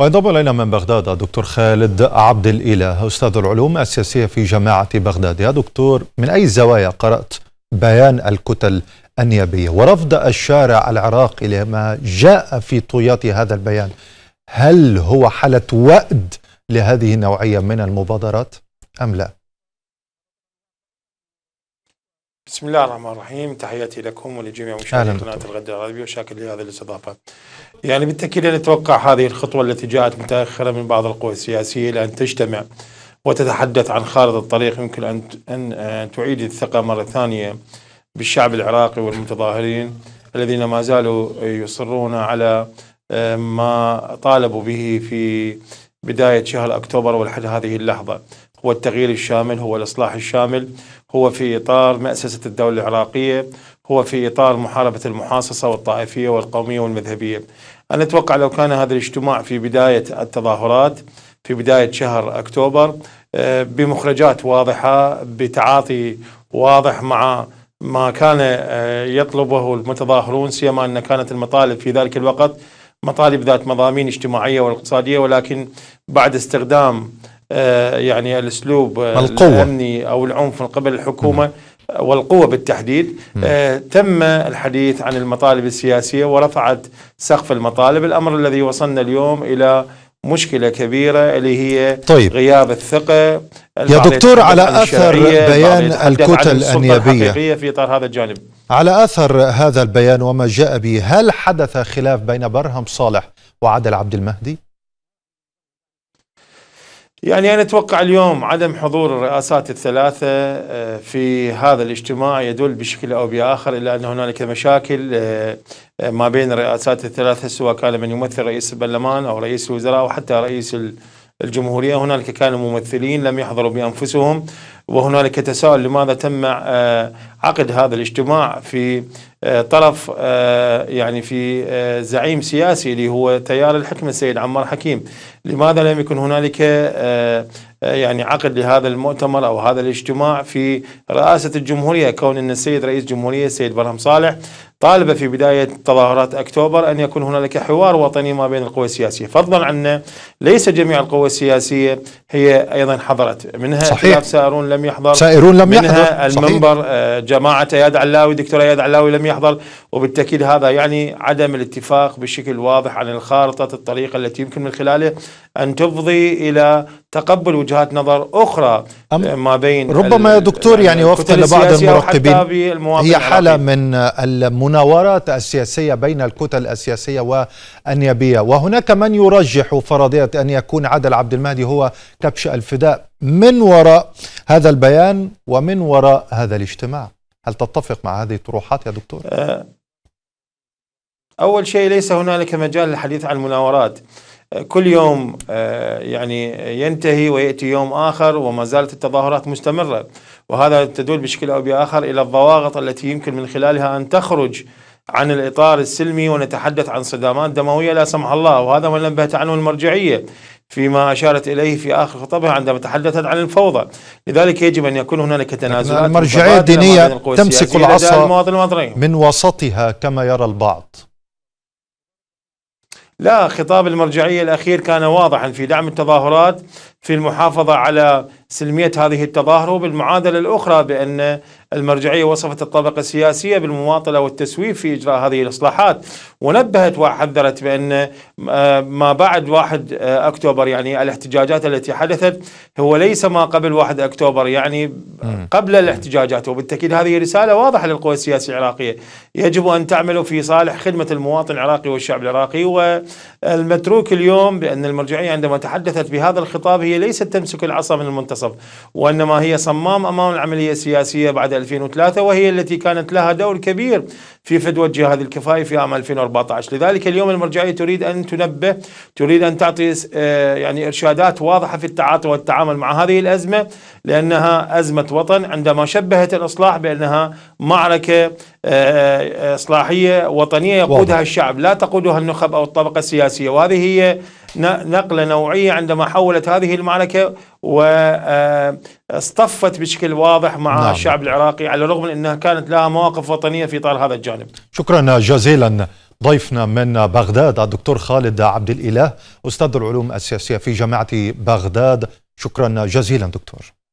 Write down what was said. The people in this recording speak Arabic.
وينضم الينا من بغداد دكتور خالد عبد الاله استاذ العلوم السياسيه في جامعه بغداد يا دكتور من اي زوايا قرات بيان الكتل النيابيه ورفض الشارع العراقي لما جاء في طيات هذا البيان هل هو حاله وأد لهذه النوعيه من المبادرات ام لا؟ بسم الله الرحمن الرحيم تحياتي لكم ولجميع مشاهدي قناة الغد العربي وشاكر لهذه الاستضافة يعني بالتأكيد نتوقع هذه الخطوة التي جاءت متأخرة من بعض القوى السياسية لأن تجتمع وتتحدث عن خارطة الطريق يمكن أن أن آه، تعيد الثقة مرة ثانية بالشعب العراقي والمتظاهرين الذين ما زالوا يصرون على آه، ما طالبوا به في بداية شهر أكتوبر ولحد هذه اللحظة هو التغيير الشامل هو الإصلاح الشامل هو في إطار مأسسة الدولة العراقية هو في إطار محاربة المحاصصة والطائفية والقومية والمذهبية أنا أتوقع لو كان هذا الاجتماع في بداية التظاهرات في بداية شهر أكتوبر آه، بمخرجات واضحة بتعاطي واضح مع ما كان آه، يطلبه المتظاهرون سيما أن كانت المطالب في ذلك الوقت مطالب ذات مضامين اجتماعية واقتصادية ولكن بعد استخدام آه، يعني الاسلوب آه، القوة. الامني او العنف من قبل الحكومه والقوة بالتحديد آه، تم الحديث عن المطالب السياسية ورفعت سقف المطالب الأمر الذي وصلنا اليوم إلى مشكلة كبيرة اللي هي طيب. غياب الثقة يا دكتور على أثر بيان الكتل النيابية في إطار هذا الجانب على أثر هذا البيان وما جاء به هل حدث خلاف بين برهم صالح وعادل عبد المهدي؟ يعني أنا أتوقع اليوم عدم حضور الرئاسات الثلاثة آه، في هذا الاجتماع يدل بشكل أو بآخر إلى أن هنالك مشاكل آه، آه، ما بين الرئاسات الثلاثة سواء كان من يمثل رئيس البرلمان أو رئيس الوزراء أو حتى رئيس الجمهورية هنالك كانوا ممثلين لم يحضروا بأنفسهم وهنالك تساؤل لماذا تم آه، عقد هذا الاجتماع في آه، طرف آه، يعني في زعيم سياسي اللي هو تيار الحكمه السيد عمار حكيم، لماذا لم يكن هنالك يعني عقد لهذا المؤتمر او هذا الاجتماع في رئاسه الجمهوريه كون ان السيد رئيس الجمهوريه السيد برهم صالح طالب في بدايه تظاهرات اكتوبر ان يكون هنالك حوار وطني ما بين القوى السياسيه، فضلا عن ليس جميع القوى السياسيه هي ايضا حضرت، منها صحيح. سارون لم يحضر سائرون لم منها يحضر المنبر صحيح. آه، جماعة اياد علاوي دكتور اياد علاوي لم يحضر وبالتأكيد هذا يعني عدم الاتفاق بشكل واضح عن الخارطة الطريقة التي يمكن من خلاله أن تفضي إلى تقبل وجهات نظر أخرى آه، ما بين ربما يا دكتور يعني, يعني وفقا لبعض المراقبين هي حالة العراقي. من المناورات السياسية بين الكتل السياسية والنيابية وهناك من يرجح فرضية أن يكون عادل عبد المهدي هو كبش الفداء من وراء هذا البيان ومن وراء هذا الاجتماع هل تتفق مع هذه الطروحات يا دكتور؟ أه، أول شيء ليس هنالك مجال للحديث عن المناورات أه، كل يوم أه، يعني ينتهي وياتي يوم اخر وما زالت التظاهرات مستمره وهذا تدل بشكل او باخر الى الضواغط التي يمكن من خلالها ان تخرج عن الاطار السلمي ونتحدث عن صدامات دمويه لا سمح الله وهذا ما نبهت عنه المرجعيه فيما أشارت إليه في آخر خطبها عندما تحدثت عن الفوضى لذلك يجب أن يكون هنالك تنازلات نعم، المرجعية الدينية تمسك العصا من وسطها كما يرى البعض لا خطاب المرجعية الأخير كان واضحا في دعم التظاهرات في المحافظة على سلمية هذه التظاهرة بالمعادلة الأخرى بأن المرجعية وصفت الطبقة السياسية بالمماطلة والتسويف في إجراء هذه الإصلاحات ونبهت وحذرت بأن آه، ما بعد 1 آه، أكتوبر يعني الاحتجاجات التي حدثت هو ليس ما قبل 1 أكتوبر يعني قبل الاحتجاجات وبالتأكيد هذه رسالة واضحة للقوى السياسية العراقية يجب أن تعملوا في صالح خدمة المواطن العراقي والشعب العراقي والمتروك اليوم بأن المرجعية عندما تحدثت بهذا الخطاب هي ليست تمسك العصا من المنتصف منتصف وإنما هي صمام أمام العملية السياسية بعد 2003 وهي التي كانت لها دور كبير في فدوة جهاد الكفاية في عام 2014 لذلك اليوم المرجعية تريد أن تنبه تريد أن تعطي آه، يعني إرشادات واضحة في التعاطي والتعامل مع هذه الأزمة لأنها أزمة وطن عندما شبهت الإصلاح بأنها معركة آه، آه، إصلاحية وطنية يقودها الشعب لا تقودها النخب أو الطبقة السياسية وهذه هي نقلة نوعية عندما حولت هذه المعركة واصطفت بشكل واضح مع نعم. الشعب العراقي على الرغم من أنها كانت لها مواقف وطنية في إطار هذا الجانب شكرا جزيلا ضيفنا من بغداد الدكتور خالد عبد الإله أستاذ العلوم السياسية في جامعة بغداد شكرا جزيلا دكتور